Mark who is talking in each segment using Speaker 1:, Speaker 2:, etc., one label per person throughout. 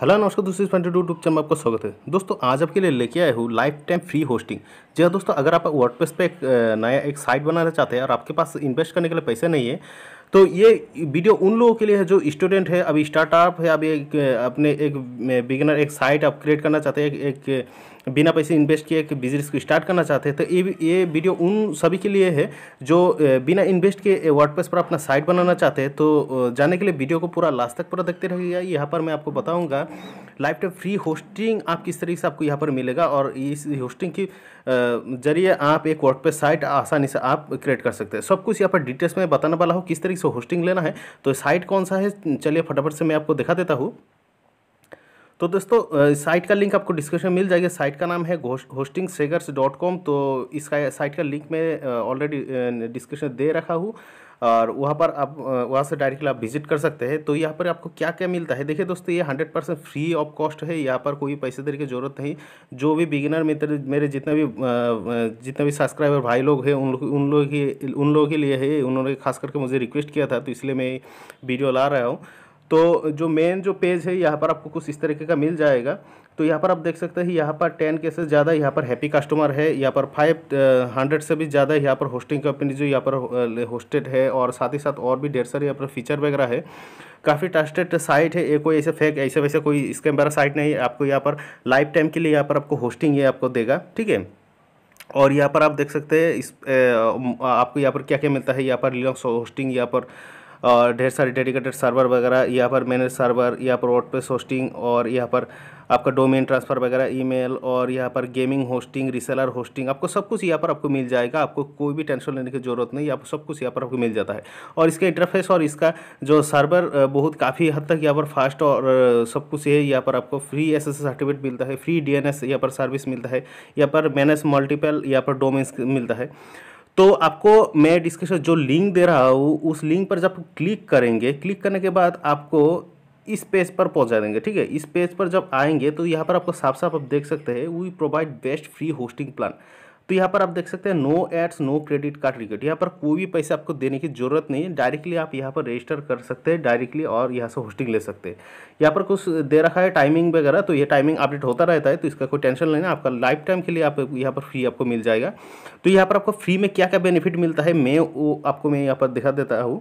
Speaker 1: hello नमस्कार दोस्तों इस ट्वेंटी टू यूट्यूब चैनल में आपका स्वागत है दोस्तों आज आपके लिए लेके आए हूँ लाइफ टाइम फ्री होस्टिंग जी हाँ दोस्तों अगर आप वर्डप्रेस पे एक नया एक साइट बनाना चाहते हैं और आपके पास इन्वेस्ट करने के लिए पैसे नहीं है तो ये वीडियो उन लोगों के लिए है जो स्टूडेंट है अभी स्टार्टअप है अभी एक अपने एक बिगिनर एक साइट आप क्रिएट करना चाहते हैं एक, एक बिना पैसे इन्वेस्ट किए एक बिजनेस को स्टार्ट करना चाहते हैं तो ये ये वीडियो उन सभी के लिए है जो बिना इन्वेस्ट के वर्डप्रेस पर अपना साइट बनाना चाहते हैं तो जाने के लिए वीडियो को पूरा लास्ट तक पूरा देखते रहिएगा यहाँ पर मैं आपको बताऊँगा लाइफ टाइम फ्री होस्टिंग आप किस तरीके से आपको यहाँ पर मिलेगा और इस होस्टिंग की जरिए आप एक वर्डप्रेस साइट आसानी से आप क्रिएट कर सकते हैं सब कुछ यहाँ पर डिटेल्स में बताने वाला हूँ किस तरीके से होस्टिंग लेना है तो साइट कौन सा है चलिए फटाफट से मैं आपको दिखा देता हूँ तो दोस्तों साइट का लिंक आपको डिस्क्रिप्शन मिल जाएगा साइट का नाम है होस्टिंग सेगर्स डॉट कॉम तो इसका साइट का लिंक मैं ऑलरेडी डिस्क्रिप्शन दे रखा हूँ और वहाँ पर आप वहाँ से डायरेक्टली आप विजिट कर सकते हैं तो यहाँ पर आपको क्या क्या मिलता है देखिए दोस्तों ये hundred percent free of cost है यहाँ पर कोई पैसे देने की जरूरत नहीं जो भी बिगिनर मित्र मेरे जितने भी जितने भी सब्सक्राइबर भाई लोग हैं उन उन लोग के उन लोगों के लिए है उन्होंने खास करके मुझे रिक्वेस्ट किया था तो इसलिए मैं वीडियो ला रहा हूँ तो जो मेन जो पेज है यहाँ पर आपको कुछ इस तरीके का मिल जाएगा तो यहाँ पर आप देख सकते हैं यहाँ पर टेन केसेस ज़्यादा यहाँ पर हैप्पी कस्टमर है यहाँ पर फाइव हंड्रेड से भी ज़्यादा यहाँ पर होस्टिंग कंपनी जो यहाँ पर होस्टेड है और साथ ही साथ और भी ढेर सारे यहाँ पर फीचर वगैरह है काफ़ी ट्रस्टेड साइट है ये कोई ऐसे फेक ऐसे वैसे कोई इसके बारा साइट नहीं है आपको यहाँ पर लाइफ टाइम के लिए यहाँ पर आपको होस्टिंग ये आपको देगा ठीक है और यहाँ पर आप देख सकते हैं इस आपको यहाँ पर क्या क्या मिलता है यहाँ पर लिनक्स होस्टिंग यहाँ पर और ढेर सारे डेडिकेटेड सर्वर वगैरह यहाँ पर मैनेज सर्वर यहाँ पर वर्डप्रेस होस्टिंग और यहाँ पर आपका डोमेन ट्रांसफ़र वगैरह ईमेल और यहाँ पर गेमिंग होस्टिंग रिसेलर होस्टिंग आपको सब कुछ यहाँ पर आपको मिल जाएगा आपको कोई भी टेंशन लेने की जरूरत नहीं आपको सब कुछ यहाँ पर आपको मिल जाता है और इसका इंटरफेस और इसका जो सर्वर बहुत काफ़ी हद तक यहाँ पर फास्ट और सब कुछ है यहाँ पर आपको फ्री एस सर्टिफिकेट मिलता है फ्री डी यहाँ पर सर्विस मिलता है यहाँ पर मैनेज मल्टीपल यहाँ पर डोमेन्स मिलता है तो आपको मैं डिस्क्रिप्शन जो लिंक दे रहा हूँ उस लिंक पर जब क्लिक करेंगे क्लिक करने के बाद आपको इस पेज पर पहुंचा देंगे ठीक है इस पेज पर जब आएंगे तो यहाँ पर आपको साफ साफ आप देख सकते हैं we provide best free hosting plan तो यहाँ पर आप देख सकते हैं no ads no credit card required यहाँ पर कोई भी पैसे आपको देने की जरूरत नहीं है डायरेक्टली आप यहाँ पर रजिस्टर कर सकते हैं डायरेक्टली और यहाँ से होस्टिंग ले सकते हैं यहाँ पर कुछ दे रखा है टाइमिंग वगैरह तो ये टाइमिंग अपडेट होता रहता है तो इसका कोई टेंशन नहीं है आपका लाइफ टाइम के लिए आप यहाँ पर फ्री आपको मिल जाएगा तो यहाँ पर आपको फ्री में क्या क्या बेनिफिट मिलता है मैं वो आपको मैं यहाँ पर दिखा देता हूँ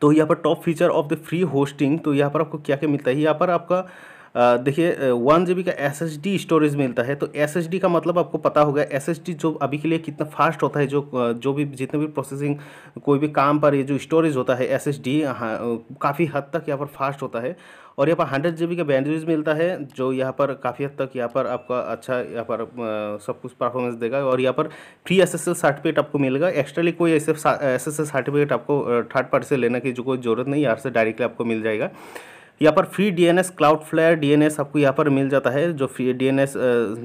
Speaker 1: तो यहाँ पर top feature of the free hosting तो यहाँ पर आपको क्या क्या मिलता है यहाँ पर आपका देखिए वन जी का एस स्टोरेज मिलता है तो एस का मतलब आपको पता होगा एस जो अभी के लिए कितना फास्ट होता है जो जो भी जितने भी प्रोसेसिंग कोई भी काम पर ये जो स्टोरेज होता है एस एस काफ़ी हद तक यहाँ पर फास्ट होता है और यहाँ पर हंड्रेड जी का बैंडविज मिलता है जो यहाँ पर काफ़ी हद तक यहाँ पर आपका अच्छा यहाँ पर सब कुछ परफॉर्मेंस देगा और यहाँ पर फ्री एस एस एल सर्टिफिकेट आपको मिलेगा एक्स्ट्राली कोई ऐसे एस एस एल सर्टिफिकेट आपको थर्ड पार्टी से लेने की जो कोई ज़रूरत नहीं यहाँ से डायरेक्टली आपको मिल जाएगा यहाँ पर free DNS Cloudflare DNS आपको यहाँ पर मिल जाता है जो फ्री डीएनएस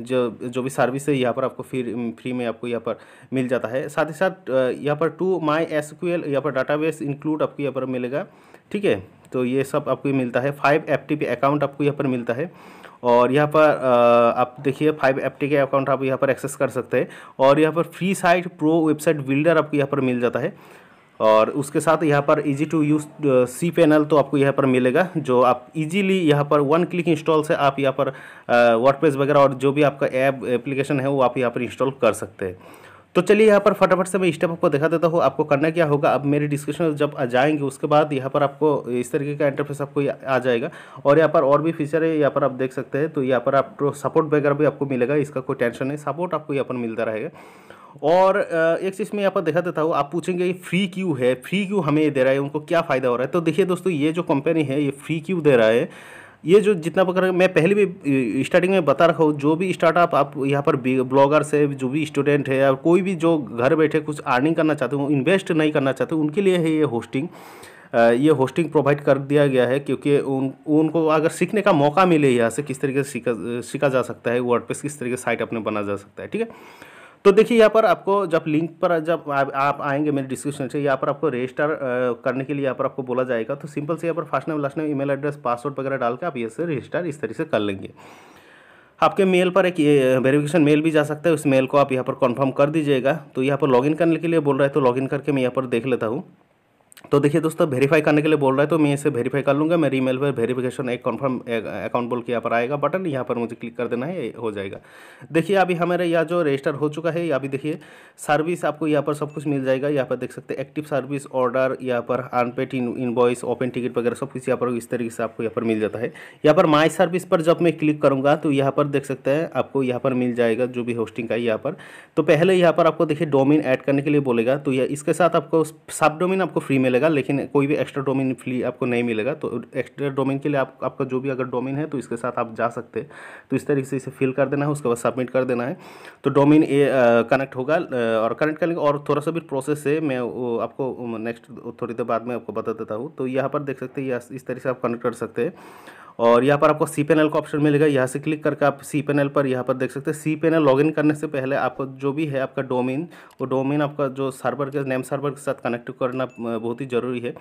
Speaker 1: जो जो भी सर्विस है यहाँ पर आपको फ्री फ्री में आपको यहाँ पर मिल जाता है साथ ही साथ यहाँ पर two My S Q L यहाँ पर डाटाबेस इंक्लूड आपको यहाँ पर मिलेगा ठीक है तो ये सब आपको मिलता है फाइव एफ टी अकाउंट आपको यहाँ पर मिलता है और यहाँ पर आप देखिए फाइव एफ टी के अकाउंट आप यहाँ पर एक्सेस कर सकते हैं और यहाँ पर free site pro website builder आपको यहाँ पर मिल जाता है और उसके साथ यहाँ पर easy to use cPanel तो आपको यहाँ पर मिलेगा जो आप इजीली यहाँ पर वन क्लिक इंस्टॉल से आप यहाँ पर वर्डप्रेस वगैरह और जो भी आपका ऐप एप्लीकेशन है वो आप यहाँ पर इंस्टॉल कर सकते हैं तो चलिए यहाँ पर फटाफट से मैं स्टेप आपको दिखा देता हूँ आपको करना क्या होगा अब मेरे डिस्क्रिप्शन जब आ जाएंगे उसके बाद यहाँ पर आपको इस तरीके का इंटरफेस आपको आ जाएगा और यहाँ पर और भी फीचर है यहाँ पर आप देख सकते हैं तो यहाँ पर आपको सपोर्ट वगैरह भी आपको मिलेगा इसका कोई टेंशन नहीं सपोर्ट आपको यहाँ पर मिलता रहेगा और एक चीज़ मैं यहाँ पर दिखा देता हूँ आप पूछेंगे ये फ्री क्यों है फ्री क्यों हमें दे रहा है उनको क्या फ़ायदा हो रहा है तो देखिए दोस्तों ये जो कंपनी है ये फ्री क्यों दे रहा है ये जो जितना प्रकार मैं पहले भी स्टार्टिंग में बता रखा हूँ जो भी स्टार्टअप आप यहाँ पर ब्लॉगर्स है जो भी स्टूडेंट है या कोई भी जो घर बैठे कुछ अर्निंग करना चाहते हो इन्वेस्ट नहीं करना चाहते उनके लिए है ये होस्टिंग ये होस्टिंग प्रोवाइड कर दिया गया है क्योंकि उन उनको अगर सीखने का मौका मिले यहाँ से किस तरीके से सीखा सीखा जा सकता है वर्डपेस किस तरीके से साइट अपने बना जा सकता है ठीक है तो देखिए यहाँ पर आपको जब लिंक पर जब आप आएंगे मेरे डिस्क्रिप्शन से यहाँ पर आपको रजिस्टर करने के लिए यहाँ पर आपको बोला जाएगा तो सिंपल से यहाँ पर first name last name email address password वगैरह डाल के आप ये रजिस्टर इस तरीके से कर लेंगे आपके मेल पर एक वेरिफिकेशन मेल भी जा सकता है उस मेल को आप यहाँ पर कन्फर्म कर दीजिएगा तो यहाँ पर लॉगिन करने के लिए बोल रहा है तो लॉगिन करके मैं यहाँ पर देख लेता हूँ तो देखिए दोस्तों वेरीफाई करने के लिए बोल रहा है तो मैं इसे वेरीफाई कर लूँगा मेरी ईमेल पर वेरीफिकेशन एक कंफर्म अकाउंट बोल के यहाँ पर आएगा बटन यहाँ पर मुझे क्लिक कर देना है हो जाएगा देखिए अभी हमारे यहाँ जो रजिस्टर हो चुका है अभी देखिए सर्विस आपको यहाँ पर सब कुछ मिल जाएगा यहाँ पर देख सकते हैं एक्टिव सर्विस ऑर्डर यहाँ पर अनपेड इनवॉइस ओपन टिकट वगैरह सब कुछ यहाँ पर इस तरीके से आपको यहाँ पर मिल जाता है यहाँ पर माई सर्विस पर जब मैं क्लिक करूँगा तो यहाँ पर देख सकते हैं आपको यहाँ पर मिल जाएगा जो भी होस्टिंग का यहाँ पर तो पहले यहाँ पर आपको देखिए डोमिन ऐड करने के लिए बोलेगा तो इसके साथ आपको सब डोमिन आपको फ्री मिलेगा मिलेगा लेकिन कोई भी एक्स्ट्रा डोमेन फ्री आपको नहीं मिलेगा तो एक्स्ट्रा डोमेन के लिए आप आपका जो भी अगर डोमेन है तो इसके साथ आप जा सकते हैं तो इस तरीके से इसे फिल कर देना है उसके बाद सबमिट कर देना है तो डोमेन ए कनेक्ट होगा और कनेक्ट करेंगे और थोड़ा सा भी प्रोसेस है मैं आपको नेक्स्ट थोड़ी देर बाद में आपको बता देता हूँ तो यहाँ पर देख सकते हैं इस तरीके से आप कनेक्ट कर सकते हैं और यहाँ पर आपको सी पेनल का ऑप्शन मिलेगा यहाँ से क्लिक करके आप सी पेनल पर यहाँ पर देख सकते हैं सी पेनल लॉगिन करने से पहले आपको जो भी है आपका डोमेन वो डोमेन आपका जो सर्वर के नेम सर्वर के साथ कनेक्ट करना बहुत ही ज़रूरी है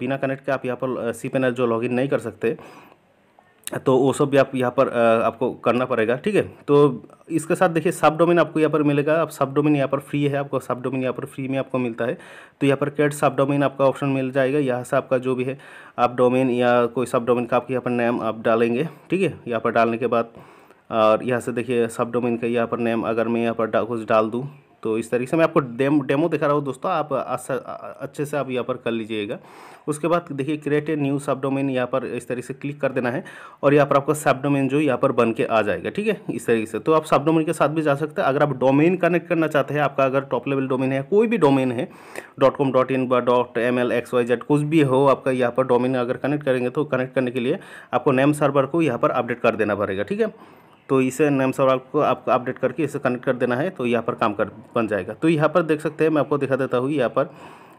Speaker 1: बिना कनेक्ट के आप यहाँ पर सी पेनल जो लॉगिन नहीं कर सकते तो वो सब भी आप यहाँ पर आपको करना पड़ेगा ठीक है तो इसके साथ देखिए सब डोमेन आपको यहाँ पर मिलेगा आप सब डोमेन यहाँ पर फ्री है आपको सब डोमेन यहाँ पर फ्री में आपको मिलता है तो यहाँ पर कैट सब डोमेन आपका ऑप्शन मिल जाएगा यहाँ से आपका जो भी है आप डोमेन या कोई सब डोमेन का आपके यहाँ पर नेम आप डालेंगे ठीक है यहाँ पर डालने के बाद और यहाँ से देखिए सब डोमेन का यहाँ पर नेम अगर मैं यहाँ पर कुछ डाल दूँ तो इस तरीके से मैं आपको डेम डेमो दिखा रहा हूँ दोस्तों आप अच्छे से आप यहाँ पर कर लीजिएगा उसके बाद देखिए create a new subdomain यहाँ पर इस तरीके से क्लिक कर देना है और यहाँ पर आपका सब डोमेन जो यहाँ पर बन के आ जाएगा ठीक है इस तरीके से तो आप सब डोमेन के साथ भी जा सकते हैं अगर आप डोमेन कनेक्ट करना चाहते हैं आपका अगर टॉप लेवल डोमेन है कोई भी डोमेन है dot com dot in dot M L X Y Z कुछ भी हो आपका यहाँ पर डोमेन अगर कनेक्ट करेंगे तो कनेक्ट करने के लिए आपको नेम सर्वर को यहाँ पर अपडेट कर देना पड़ेगा ठीक है तो इसे नेम सवाल को आपको अपडेट करके इसे कनेक्ट कर देना है तो यहाँ पर काम कर बन जाएगा तो यहाँ पर देख सकते हैं मैं आपको दिखा देता हूँ यहाँ पर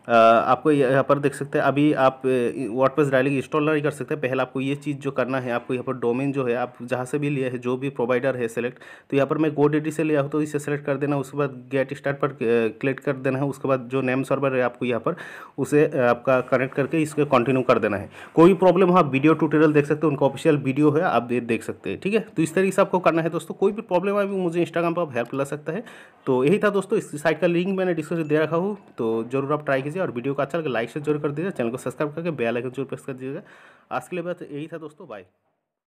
Speaker 1: आपको यहाँ पर देख सकते हैं अभी आप वर्डप्रेस डायरेक्ट इंस्टॉल नहीं कर सकते पहले आपको ये चीज़ जो करना है आपको यहाँ पर डोमेन जो है आप जहाँ से भी लिया है जो भी प्रोवाइडर है सेलेक्ट तो यहाँ पर मैं गो से लिया हूँ तो इसे सेलेक्ट कर देना उसके बाद गेट स्टार्ट पर क्लिक कर देना है उसके बाद जो नेम सर्वर है आपको यहाँ पर उसे आपका कनेक्ट करके इसको कंटिन्यू कर देना है कोई प्रॉब्लम आप वीडियो ट्यूटोरियल देख सकते हो उनका ऑफिशियल वीडियो है आप देख सकते हैं ठीक है तो इस तरीके से आपको करना है दोस्तों कोई भी प्रॉब्लम है मुझे इंस्टाग्राम पर आप हेल्प ला सकता है तो यही था दोस्तों इस साइट का लिंक मैंने डिस्क्रिप्शन दे रखा हूँ तो जरूर आप ट्राई कीजिए और वीडियो को अच्छा लगे लाइक से जरूर कर दीजिए चैनल को सब्सक्राइब करके बेल आइकन जरूर प्रेस कर दीजिएगा आज के लिए बस यही था दोस्तों बाय